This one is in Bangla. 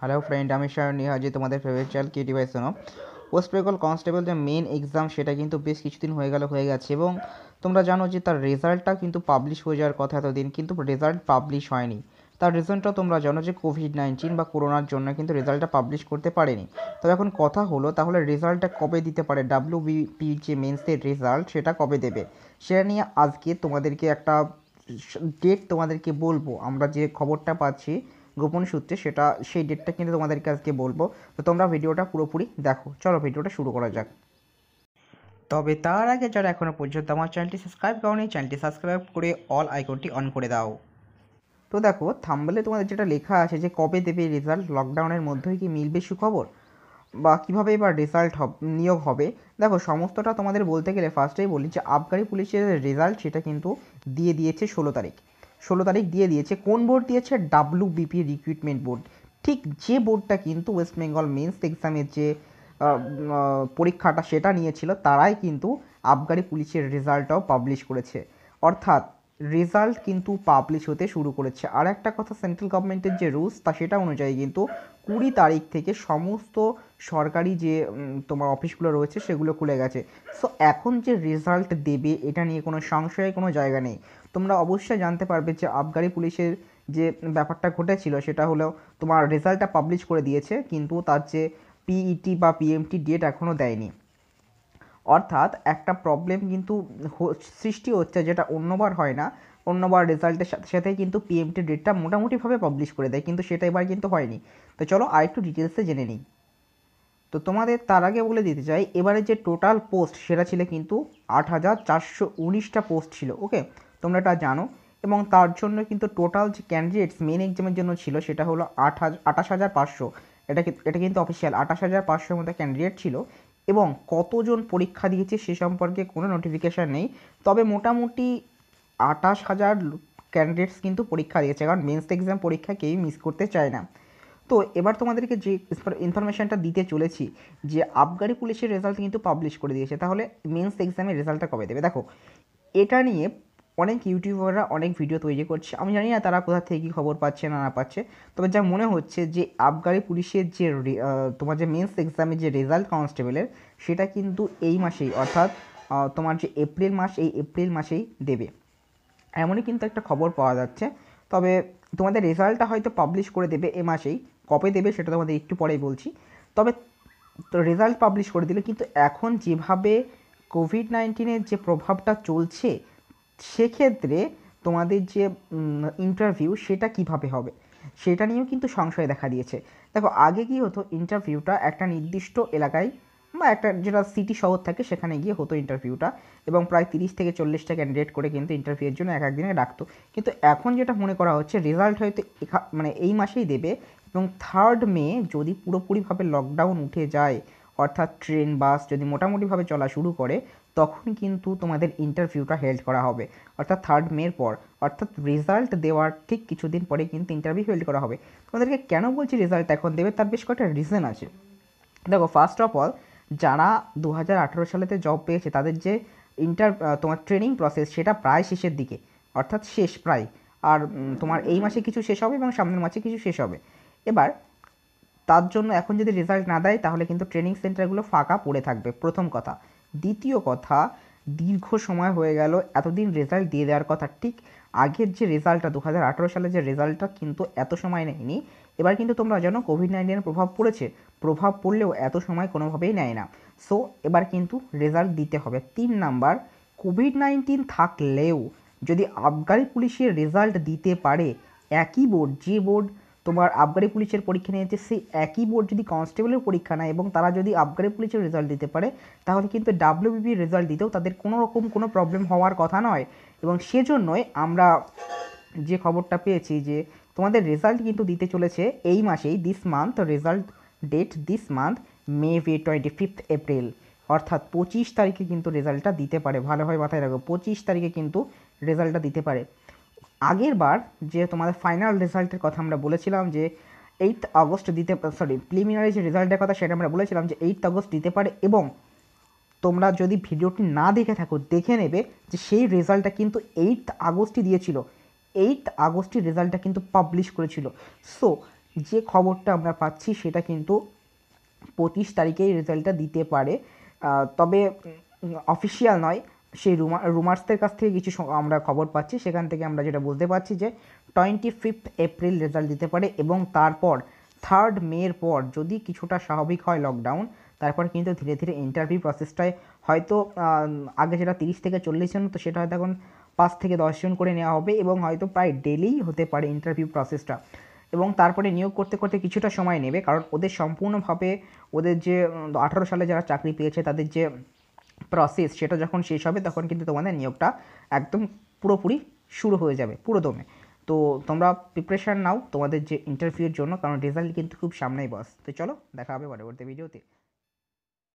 হ্যালো ফ্রেন্ড আমি সায়নী হাজি তোমাদের ফেভারিট চাইল্ড কে ডিভাইস শোনো ওয়েস্ট বেঙ্গল কনস্টেবল যে মেন এক্সাম সেটা কিন্তু বেশ কিছুদিন হয়ে গেল হয়ে গেছে এবং তোমরা জানো যে তার রেজাল্টটা কিন্তু পাবলিশ হয়ে যাওয়ার কথা এতদিন কিন্তু রেজাল্ট পাবলিশ হয়নি তার রিজনটা তোমরা জানো যে কোভিড নাইন্টিন বা করোনার জন্য কিন্তু রেজাল্টটা পাবলিশ করতে পারেনি তবে এখন কথা হলো তাহলে রেজাল্টটা কবে দিতে পারে ডাব্লিউ বিপি যে মেন্সের রেজাল্ট সেটা কবে দেবে সেটা নিয়ে আজকে তোমাদেরকে একটা ডেট তোমাদেরকে বলবো আমরা যে খবরটা পাচ্ছি গোপন সূত্রে সেটা সেই ডেটটা কিন্তু তোমাদেরকে আজকে বলবো তো তোমরা ভিডিওটা পুরোপুরি দেখো চলো ভিডিওটা শুরু করা যাক তবে তার আগে যারা এখনও পর্যন্ত আমার চ্যানেলটি সাবস্ক্রাইব করো চ্যানেলটি সাবস্ক্রাইব করে অল আইকনটি অন করে দাও তো দেখো থাম্বলে তোমাদের যেটা লেখা আছে যে কবে দেবে রেজাল্ট লকডাউনের মধ্যেই কি মিলবে সুখবর বা কীভাবে এবার রেজাল্ট নিয়োগ হবে দেখো সমস্তটা তোমাদের বলতে গেলে ফার্স্টেই বলি যে আবগারি পুলিশের রেজাল্ট সেটা কিন্তু দিয়ে দিয়েছে ষোলো তারিখ ষোলো তারিখ দিয়ে দিয়েছে কোন বোর্ড দিয়েছে বিপি রিক্রুটমেন্ট বোর্ড ঠিক যে বোর্ডটা কিন্তু ওয়েস্ট বেঙ্গল মেন্স এক্সামের যে পরীক্ষাটা সেটা নিয়েছিল তারাই কিন্তু আবগারি পুলিশের রেজাল্টটাও পাবলিশ করেছে অর্থাৎ রেজাল্ট কিন্তু পাবলিশ হতে শুরু করেছে আর একটা কথা সেন্ট্রাল গভর্নমেন্টের যে রুলস তা সেটা অনুযায়ী কিন্তু কুড়ি তারিখ থেকে সমস্ত সরকারি যে তোমার অফিসগুলো রয়েছে সেগুলো খুলে গেছে সো এখন যে রেজাল্ট দেবে এটা নিয়ে কোনো সংশয়ে কোনো জায়গা নেই তোমরা অবশ্যই জানতে পারবে যে আবগারি পুলিশের যে ব্যাপারটা ঘটেছিল সেটা হলো তোমার রেজাল্টটা পাবলিশ করে দিয়েছে কিন্তু তার যে পিইটি e বা পিএমটি ডেট এখনও দেয়নি অর্থাৎ একটা প্রবলেম কিন্তু সৃষ্টি হচ্ছে যেটা অন্যবার হয় না অন্যবার রেজাল্টের সাথে সাথে কিন্তু পিএমটি ডেটটা মোটামুটিভাবে পাবলিশ করে দেয় কিন্তু সেটা এবার কিন্তু হয়নি তো চলো আরেকটু ডিটেলসে জেনে নিই তো তোমাদের তার আগে বলে দিতে চাই এবারে যে টোটাল পোস্ট সেটা ছিল কিন্তু আট হাজার চারশো উনিশটা পোস্ট ছিল ওকে তোমরা এটা জানো এবং তার জন্য কিন্তু টোটাল যে ক্যান্ডিডেটস মেন এক্সামের জন্য ছিল সেটা হলো আট আঠাশ হাজার পাঁচশো এটা এটা কিন্তু অফিসিয়াল আঠাশ হাজার পাঁচশোর মধ্যে ক্যান্ডিডেট ছিল এবং কতজন পরীক্ষা দিয়েছে সে সম্পর্কে কোনো নোটিফিকেশান নেই তবে মোটামুটি আটাশ হাজার ক্যান্ডিডেটস কিন্তু পরীক্ষা দিয়েছে কারণ মেন্স এক্সাম পরীক্ষা কেউই মিস করতে চায় না তো এবার তোমাদেরকে যে ইনফরমেশানটা দিতে চলেছি যে আবগারি পুলিশের রেজাল্ট কিন্তু পাবলিশ করে দিয়েছে তাহলে মেন্স এক্সামের রেজাল্টটা কবে দেবে দেখো এটা নিয়ে অনেক ইউটিউবাররা অনেক ভিডিও তৈরি করছে আমি জানি না তারা কোথা থেকে কী খবর পাচ্ছে না না পাচ্ছে তবে যা মনে হচ্ছে যে আবগারি পুলিশের যে তোমার যে মেন্স এক্সামের যে রেজাল্ট কনস্টেবলের সেটা কিন্তু এই মাসেই অর্থাৎ তোমার যে এপ্রিল মাস এই এপ্রিল মাসেই দেবে এমনই কিন্তু একটা খবর পাওয়া যাচ্ছে তবে তোমাদের রেজাল্টটা হয়তো পাবলিশ করে দেবে এ মাসেই কবে দেবে সেটা তোমাদের একটু পরেই বলছি তবে তো রেজাল্ট পাবলিশ করে দিলে কিন্তু এখন যেভাবে কোভিড নাইন্টিনের যে প্রভাবটা চলছে সেক্ষেত্রে তোমাদের যে ইন্টারভিউ সেটা কিভাবে হবে সেটা নিয়েও কিন্তু সংশয় দেখা দিয়েছে দেখো আগে কি হতো ইন্টারভিউটা একটা নির্দিষ্ট এলাকায় বা একটা যেটা সিটি শহর থাকে সেখানে গিয়ে হতো ইন্টারভিউটা এবং প্রায় তিরিশ থেকে চল্লিশটা ক্যান্ডিডেট করে কিন্তু ইন্টারভিউয়ের জন্য এক একদিনে ডাকতো কিন্তু এখন যেটা মনে করা হচ্ছে রেজাল্ট হয়তো মানে এই মাসেই দেবে এবং থার্ড মে যদি পুরোপুরিভাবে লকডাউন উঠে যায় অর্থাৎ ট্রেন বাস যদি মোটামুটিভাবে চলা শুরু করে তখন কিন্তু তোমাদের ইন্টারভিউটা হেল্ড করা হবে অর্থাৎ থার্ড মের পর অর্থাৎ রেজাল্ট দেওয়ার ঠিক কিছুদিন পরে কিন্তু ইন্টারভিউ হেল্ড করা হবে তোমাদেরকে কেন বলছি রেজাল্ট এখন দেবে তার বেশ কয়েকটা রিজন আছে দেখো ফার্স্ট অফ অল যারা দু সালেতে জব পেয়েছে তাদের যে ইন্টার তোমার ট্রেনিং প্রসেস সেটা প্রায় শেষের দিকে অর্থাৎ শেষ প্রায় আর তোমার এই মাসে কিছু শেষ হবে এবং সামনের মাসে কিছু শেষ হবে এবার তার জন্য এখন যদি রেজাল্ট না দেয় তাহলে কিন্তু ট্রেনিং সেন্টারগুলো ফাঁকা পড়ে থাকবে প্রথম কথা দ্বিতীয় কথা দীর্ঘ সময় হয়ে গেল এতদিন রেজাল্ট দিয়ে দেওয়ার কথা ঠিক আগের যে রেজাল্টটা দু হাজার আঠেরো সালের যে রেজাল্টটা কিন্তু এত সময় নেয়নি এবার কিন্তু তোমরা জানো কোভিড নাইন্টিনের প্রভাব পড়েছে প্রভাব পড়লেও এত সময় কোনোভাবেই নেয় না সো এবার কিন্তু রেজাল্ট দিতে হবে তিন নাম্বার কোভিড নাইন্টিন থাকলেও যদি আবগারি পুলিশের রেজাল্ট দিতে পারে একই বোর্ড যে বোর্ড তোমার আবগারি পুলিশের পরীক্ষা নিয়েছে সেই একই বোর্ড যদি কনস্টেবলের পরীক্ষা নেয় এবং তারা যদি আবগারি পুলিশের রেজাল্ট দিতে পারে তাহলে কিন্তু ডাব্লিউবিপির রেজাল্ট দিতেও তাদের কোনো রকম কোনো প্রবলেম হওয়ার কথা নয় এবং সেজন্যই আমরা যে খবরটা পেয়েছি যে তোমাদের রেজাল্ট কিন্তু দিতে চলেছে এই মাসেই this month result date this month maybe twenty fifth April অর্থাৎ পঁচিশ তারিখে কিন্তু রেজাল্টটা দিতে পারে ভালোভাবে মাথায় রাখো পঁচিশ তারিখে কিন্তু রেজাল্টটা দিতে পারে আগের বার যে তোমাদের ফাইনাল রেজাল্টের কথা আমরা বলেছিলাম যে এইট আগস্ট দিতে সরি প্রিলিমিনারি যে রেজাল্টের কথা সেটা আমরা বলেছিলাম যে এইট আগস্ট দিতে পারে এবং তোমরা যদি ভিডিওটি না দেখে থাকো দেখে নেবে যে সেই রেজাল্টটা কিন্তু এইট আগস্টই দিয়েছিল এইট আগস্টই রেজাল্টটা কিন্তু পাবলিশ করেছিল সো যে খবরটা আমরা পাচ্ছি সেটা কিন্তু পঁচিশ তারিখেই রেজাল্টটা দিতে পারে তবে অফিসিয়াল নয় সেই রুমার রুমার্সদের কাছ থেকে কিছু আমরা খবর পাচ্ছি সেখান থেকে আমরা যেটা বুঝতে পারছি যে টোয়েন্টি ফিফথ এপ্রিল রেজাল্ট দিতে পারে এবং তারপর থার্ড মের পর যদি কিছুটা স্বাভাবিক হয় লকডাউন তারপর কিন্তু ধীরে ধীরে ইন্টারভিউ প্রসেসটায় হয়তো আগে যেটা তিরিশ থেকে চল্লিশ জন তো সেটা হয়তো এখন পাঁচ থেকে দশজন করে নেওয়া হবে এবং হয়তো প্রায় ডেলিই হতে পারে ইন্টারভিউ প্রসেসটা এবং তারপরে নিয়োগ করতে করতে কিছুটা সময় নেবে কারণ ওদের সম্পূর্ণভাবে ওদের যে আঠারো সালে যারা চাকরি পেয়েছে তাদের যে প্রসেস সেটা যখন শেষ হবে তখন কিন্তু তোমাদের নিয়োগটা একদম পুরোপুরি শুরু হয়ে যাবে পুরোদমে তো তোমরা প্রিপারেশান নাও তোমাদের যে ইন্টারভিউর জন্য কারণ রেজাল্ট কিন্তু খুব সামনেই বস তো চলো দেখা হবে পরবর্তী ভিডিওতে